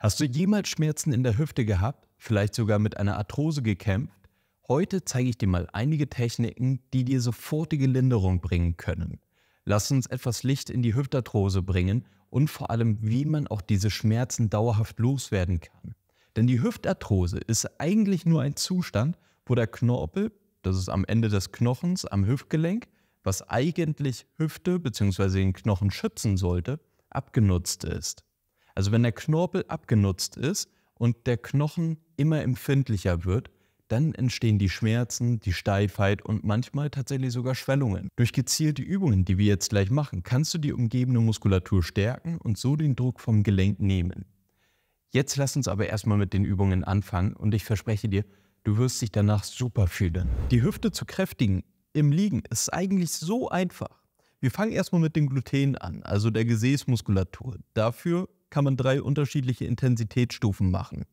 Hast du jemals Schmerzen in der Hüfte gehabt, vielleicht sogar mit einer Arthrose gekämpft? Heute zeige ich dir mal einige Techniken, die dir sofortige Linderung bringen können. Lass uns etwas Licht in die Hüftarthrose bringen und vor allem, wie man auch diese Schmerzen dauerhaft loswerden kann. Denn die Hüftarthrose ist eigentlich nur ein Zustand, wo der Knorpel, das ist am Ende des Knochens, am Hüftgelenk, was eigentlich Hüfte bzw. den Knochen schützen sollte, abgenutzt ist. Also wenn der Knorpel abgenutzt ist und der Knochen immer empfindlicher wird, dann entstehen die Schmerzen, die Steifheit und manchmal tatsächlich sogar Schwellungen. Durch gezielte Übungen, die wir jetzt gleich machen, kannst du die umgebende Muskulatur stärken und so den Druck vom Gelenk nehmen. Jetzt lass uns aber erstmal mit den Übungen anfangen und ich verspreche dir, du wirst dich danach super fühlen. Die Hüfte zu kräftigen im Liegen ist eigentlich so einfach. Wir fangen erstmal mit den Gluten an, also der Gesäßmuskulatur. Dafür kann man drei unterschiedliche Intensitätsstufen machen.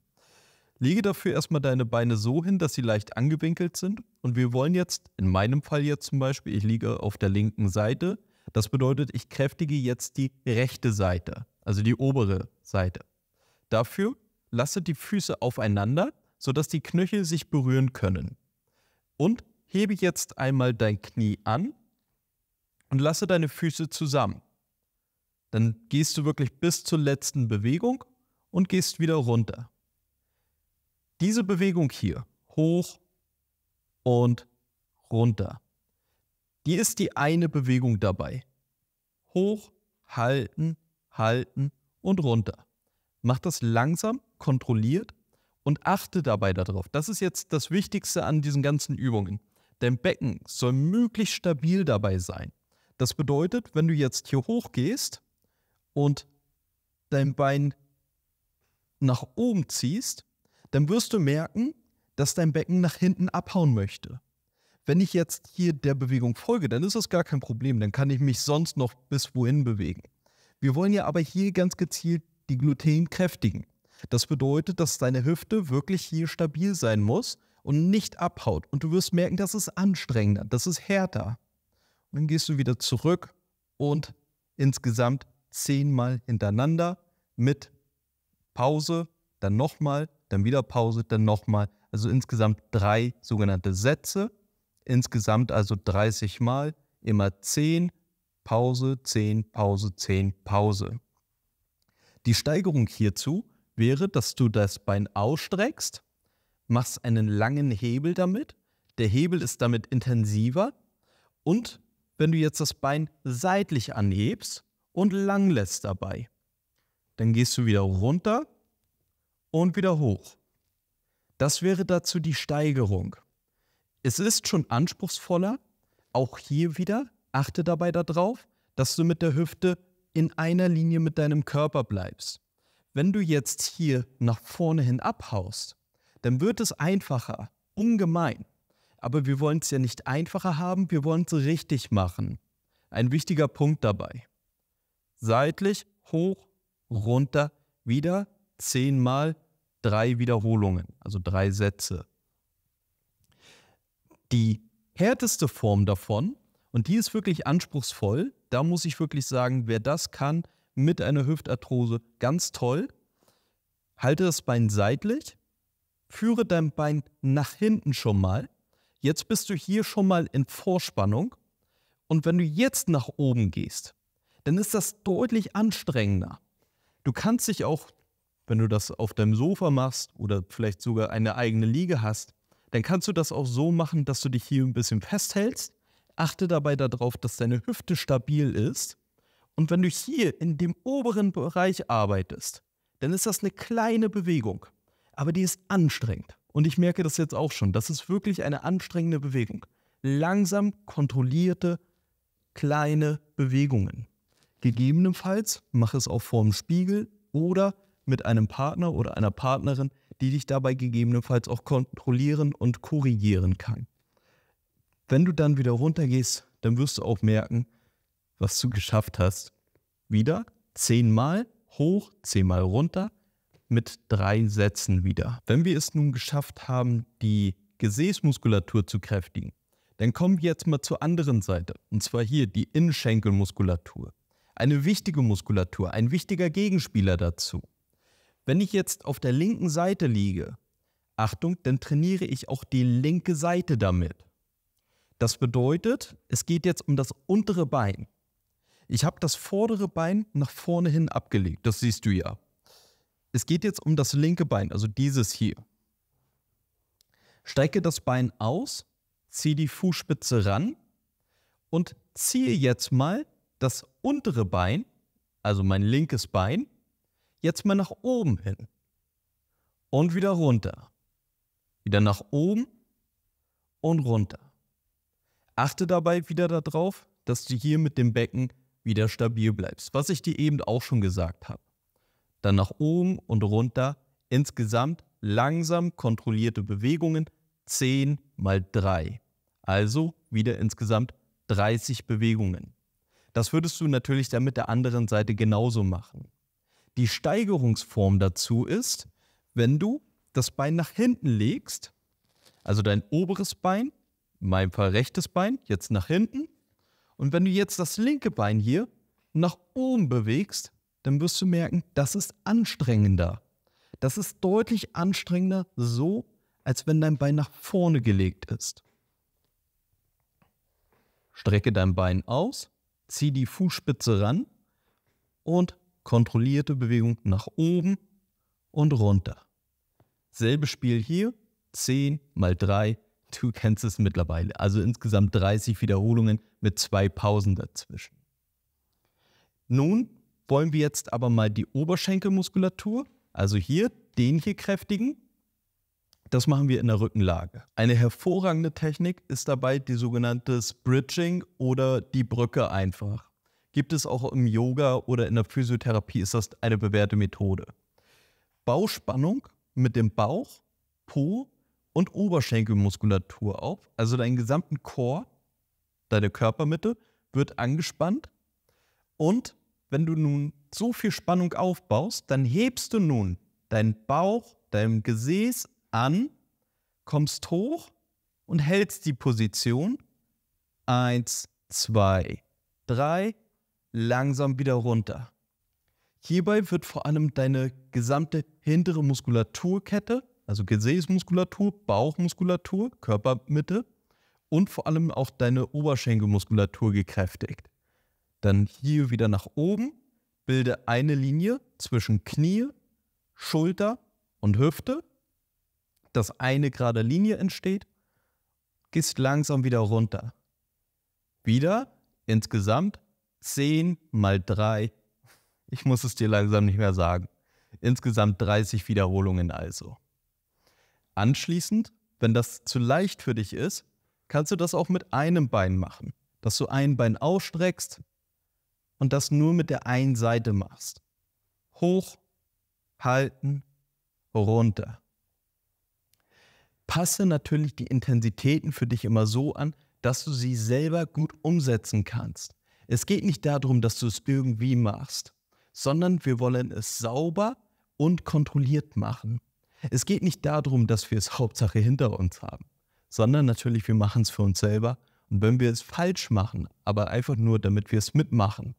Lege dafür erstmal deine Beine so hin, dass sie leicht angewinkelt sind. Und wir wollen jetzt, in meinem Fall jetzt zum Beispiel, ich liege auf der linken Seite. Das bedeutet, ich kräftige jetzt die rechte Seite, also die obere Seite. Dafür lasse die Füße aufeinander, sodass die Knöchel sich berühren können. Und hebe jetzt einmal dein Knie an und lasse deine Füße zusammen. Dann gehst du wirklich bis zur letzten Bewegung und gehst wieder runter. Diese Bewegung hier, hoch und runter, die ist die eine Bewegung dabei. Hoch, halten, halten und runter. Mach das langsam, kontrolliert und achte dabei darauf. Das ist jetzt das Wichtigste an diesen ganzen Übungen. Dein Becken soll möglichst stabil dabei sein. Das bedeutet, wenn du jetzt hier hoch gehst, und dein Bein nach oben ziehst, dann wirst du merken, dass dein Becken nach hinten abhauen möchte. Wenn ich jetzt hier der Bewegung folge, dann ist das gar kein Problem, dann kann ich mich sonst noch bis wohin bewegen. Wir wollen ja aber hier ganz gezielt die Gluten kräftigen. Das bedeutet, dass deine Hüfte wirklich hier stabil sein muss und nicht abhaut. Und du wirst merken, das ist anstrengender, das ist härter. Und dann gehst du wieder zurück und insgesamt zehnmal hintereinander mit Pause, dann nochmal, dann wieder Pause, dann nochmal. Also insgesamt drei sogenannte Sätze, insgesamt also 30 Mal, immer 10, Pause, 10, Pause, 10, Pause. Die Steigerung hierzu wäre, dass du das Bein ausstreckst, machst einen langen Hebel damit, der Hebel ist damit intensiver und wenn du jetzt das Bein seitlich anhebst, und lang lässt dabei. Dann gehst du wieder runter und wieder hoch. Das wäre dazu die Steigerung. Es ist schon anspruchsvoller. Auch hier wieder achte dabei darauf, dass du mit der Hüfte in einer Linie mit deinem Körper bleibst. Wenn du jetzt hier nach vorne hin abhaust, dann wird es einfacher, ungemein. Aber wir wollen es ja nicht einfacher haben, wir wollen es richtig machen. Ein wichtiger Punkt dabei seitlich, hoch, runter, wieder zehnmal drei Wiederholungen, also drei Sätze. Die härteste Form davon, und die ist wirklich anspruchsvoll, da muss ich wirklich sagen, wer das kann, mit einer Hüftarthrose, ganz toll. Halte das Bein seitlich, führe dein Bein nach hinten schon mal. Jetzt bist du hier schon mal in Vorspannung. Und wenn du jetzt nach oben gehst, dann ist das deutlich anstrengender. Du kannst dich auch, wenn du das auf deinem Sofa machst oder vielleicht sogar eine eigene Liege hast, dann kannst du das auch so machen, dass du dich hier ein bisschen festhältst. Achte dabei darauf, dass deine Hüfte stabil ist. Und wenn du hier in dem oberen Bereich arbeitest, dann ist das eine kleine Bewegung, aber die ist anstrengend. Und ich merke das jetzt auch schon. Das ist wirklich eine anstrengende Bewegung. Langsam kontrollierte kleine Bewegungen. Gegebenenfalls mach es auch vorm Spiegel oder mit einem Partner oder einer Partnerin, die dich dabei gegebenenfalls auch kontrollieren und korrigieren kann. Wenn du dann wieder runtergehst, dann wirst du auch merken, was du geschafft hast. Wieder zehnmal hoch, zehnmal runter mit drei Sätzen wieder. Wenn wir es nun geschafft haben, die Gesäßmuskulatur zu kräftigen, dann kommen wir jetzt mal zur anderen Seite, und zwar hier die Innenschenkelmuskulatur eine wichtige Muskulatur, ein wichtiger Gegenspieler dazu. Wenn ich jetzt auf der linken Seite liege, Achtung, dann trainiere ich auch die linke Seite damit. Das bedeutet, es geht jetzt um das untere Bein. Ich habe das vordere Bein nach vorne hin abgelegt, das siehst du ja. Es geht jetzt um das linke Bein, also dieses hier. Strecke das Bein aus, ziehe die Fußspitze ran und ziehe jetzt mal das untere Bein, also mein linkes Bein, jetzt mal nach oben hin. Und wieder runter. Wieder nach oben und runter. Achte dabei wieder darauf, dass du hier mit dem Becken wieder stabil bleibst, was ich dir eben auch schon gesagt habe. Dann nach oben und runter, insgesamt langsam kontrollierte Bewegungen 10 mal 3. Also wieder insgesamt 30 Bewegungen. Das würdest du natürlich dann mit der anderen Seite genauso machen. Die Steigerungsform dazu ist, wenn du das Bein nach hinten legst, also dein oberes Bein, in meinem Fall rechtes Bein, jetzt nach hinten. Und wenn du jetzt das linke Bein hier nach oben bewegst, dann wirst du merken, das ist anstrengender. Das ist deutlich anstrengender so, als wenn dein Bein nach vorne gelegt ist. Strecke dein Bein aus zieh die Fußspitze ran und kontrollierte Bewegung nach oben und runter. Selbe Spiel hier, 10 mal 3, du kennst es mittlerweile. Also insgesamt 30 Wiederholungen mit zwei Pausen dazwischen. Nun wollen wir jetzt aber mal die Oberschenkelmuskulatur, also hier, den hier kräftigen das machen wir in der Rückenlage. Eine hervorragende Technik ist dabei die sogenannte Bridging oder die Brücke einfach. Gibt es auch im Yoga oder in der Physiotherapie ist das eine bewährte Methode. Bauspannung mit dem Bauch, Po und Oberschenkelmuskulatur auf. Also deinen gesamten Chor, deine Körpermitte wird angespannt. Und wenn du nun so viel Spannung aufbaust, dann hebst du nun deinen Bauch, deinem Gesäß an, kommst hoch und hältst die Position. Eins, zwei, drei, langsam wieder runter. Hierbei wird vor allem deine gesamte hintere Muskulaturkette, also Gesäßmuskulatur, Bauchmuskulatur, Körpermitte und vor allem auch deine Oberschenkelmuskulatur gekräftigt. Dann hier wieder nach oben, bilde eine Linie zwischen Knie, Schulter und Hüfte dass eine gerade Linie entsteht, gehst langsam wieder runter. Wieder insgesamt 10 mal 3. Ich muss es dir langsam nicht mehr sagen. Insgesamt 30 Wiederholungen also. Anschließend, wenn das zu leicht für dich ist, kannst du das auch mit einem Bein machen. Dass du ein Bein ausstreckst und das nur mit der einen Seite machst. Hoch, halten, runter passe natürlich die Intensitäten für dich immer so an, dass du sie selber gut umsetzen kannst. Es geht nicht darum, dass du es irgendwie machst, sondern wir wollen es sauber und kontrolliert machen. Es geht nicht darum, dass wir es Hauptsache hinter uns haben, sondern natürlich, wir machen es für uns selber. Und wenn wir es falsch machen, aber einfach nur, damit wir es mitmachen,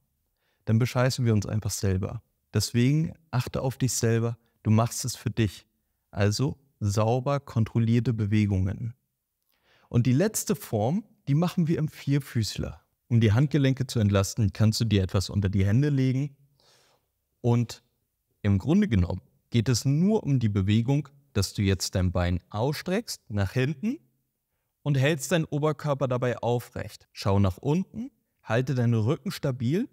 dann bescheißen wir uns einfach selber. Deswegen achte auf dich selber, du machst es für dich. Also sauber kontrollierte Bewegungen. Und die letzte Form, die machen wir im Vierfüßler. Um die Handgelenke zu entlasten, kannst du dir etwas unter die Hände legen. Und im Grunde genommen geht es nur um die Bewegung, dass du jetzt dein Bein ausstreckst nach hinten und hältst deinen Oberkörper dabei aufrecht. Schau nach unten, halte deinen Rücken stabil,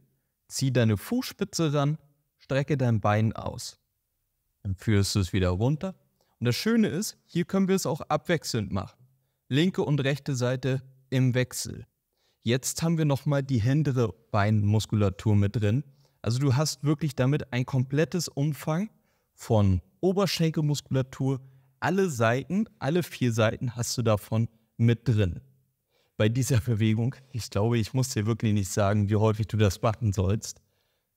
zieh deine Fußspitze ran, strecke dein Bein aus. Dann führst du es wieder runter und das Schöne ist, hier können wir es auch abwechselnd machen. Linke und rechte Seite im Wechsel. Jetzt haben wir nochmal die hintere Beinmuskulatur mit drin. Also du hast wirklich damit ein komplettes Umfang von Oberschenkelmuskulatur, alle Seiten, alle vier Seiten hast du davon mit drin. Bei dieser Bewegung, ich glaube, ich muss dir wirklich nicht sagen, wie häufig du das machen sollst.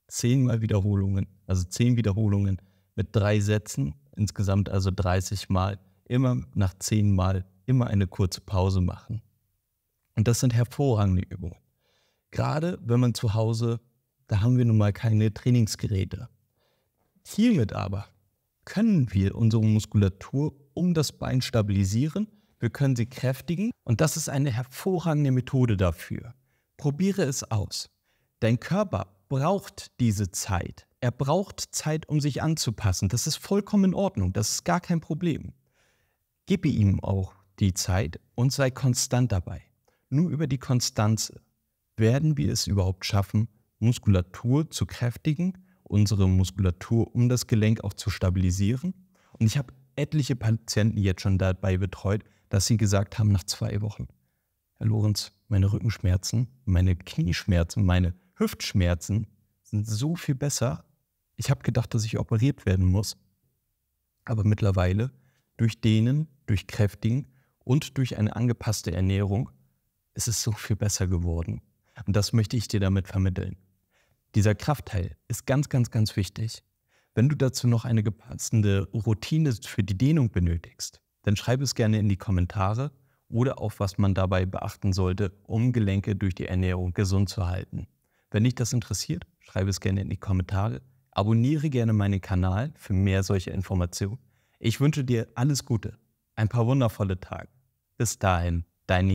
Zehnmal Wiederholungen, also zehn Wiederholungen mit drei Sätzen insgesamt also 30 Mal, immer nach 10 Mal, immer eine kurze Pause machen. Und das sind hervorragende Übungen. Gerade wenn man zu Hause, da haben wir nun mal keine Trainingsgeräte. Hiermit aber können wir unsere Muskulatur um das Bein stabilisieren, wir können sie kräftigen und das ist eine hervorragende Methode dafür. Probiere es aus. Dein Körper braucht diese Zeit. Er braucht Zeit, um sich anzupassen. Das ist vollkommen in Ordnung. Das ist gar kein Problem. Gebe ihm auch die Zeit und sei konstant dabei. Nur über die Konstanz werden wir es überhaupt schaffen, Muskulatur zu kräftigen, unsere Muskulatur um das Gelenk auch zu stabilisieren. Und ich habe etliche Patienten jetzt schon dabei betreut, dass sie gesagt haben, nach zwei Wochen, Herr Lorenz, meine Rückenschmerzen, meine Knieschmerzen, meine Hüftschmerzen sind so viel besser ich habe gedacht, dass ich operiert werden muss, aber mittlerweile durch Dehnen, durch Kräftigen und durch eine angepasste Ernährung ist es so viel besser geworden. Und das möchte ich dir damit vermitteln. Dieser Kraftteil ist ganz, ganz, ganz wichtig. Wenn du dazu noch eine gepassende Routine für die Dehnung benötigst, dann schreib es gerne in die Kommentare oder auf was man dabei beachten sollte, um Gelenke durch die Ernährung gesund zu halten. Wenn dich das interessiert, schreib es gerne in die Kommentare. Abonniere gerne meinen Kanal für mehr solche Informationen. Ich wünsche dir alles Gute, ein paar wundervolle Tage. Bis dahin, dein